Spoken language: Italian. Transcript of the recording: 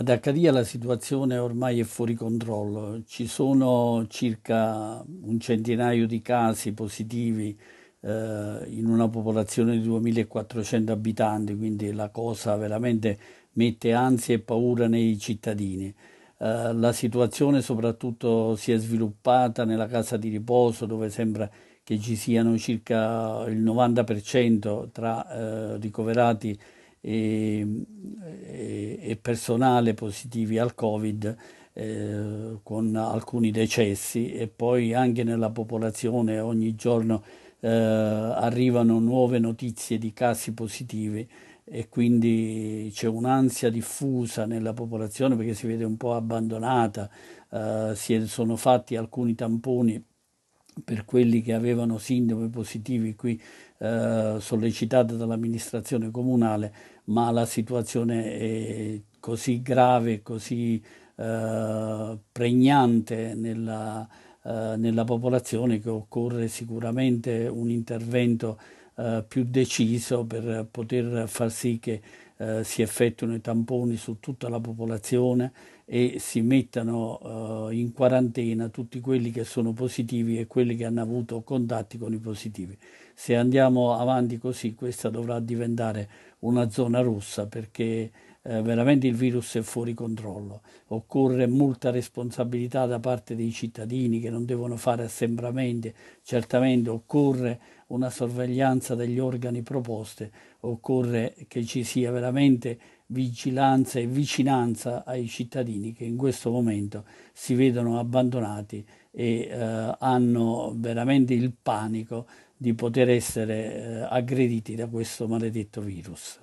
Ad Accadia la situazione ormai è fuori controllo, ci sono circa un centinaio di casi positivi eh, in una popolazione di 2400 abitanti, quindi la cosa veramente mette ansia e paura nei cittadini. Eh, la situazione soprattutto si è sviluppata nella casa di riposo dove sembra che ci siano circa il 90% tra eh, ricoverati e, e, e personale positivi al Covid eh, con alcuni decessi e poi anche nella popolazione ogni giorno eh, arrivano nuove notizie di casi positivi e quindi c'è un'ansia diffusa nella popolazione perché si vede un po' abbandonata, eh, si è, sono fatti alcuni tamponi per quelli che avevano sintomi positivi qui eh, sollecitate dall'amministrazione comunale, ma la situazione è così grave, così eh, pregnante nella, eh, nella popolazione che occorre sicuramente un intervento eh, più deciso per poter far sì che eh, si effettuino i tamponi su tutta la popolazione e si mettano eh, in quarantena tutti quelli che sono positivi e quelli che hanno avuto contatti con i positivi. Se andiamo avanti così questa dovrà diventare una zona rossa perché eh, veramente il virus è fuori controllo. Occorre molta responsabilità da parte dei cittadini che non devono fare assembramenti, certamente occorre una sorveglianza degli organi proposti, occorre che ci sia veramente vigilanza e vicinanza ai cittadini che in questo momento si vedono abbandonati e eh, hanno veramente il panico di poter essere eh, aggrediti da questo maledetto virus.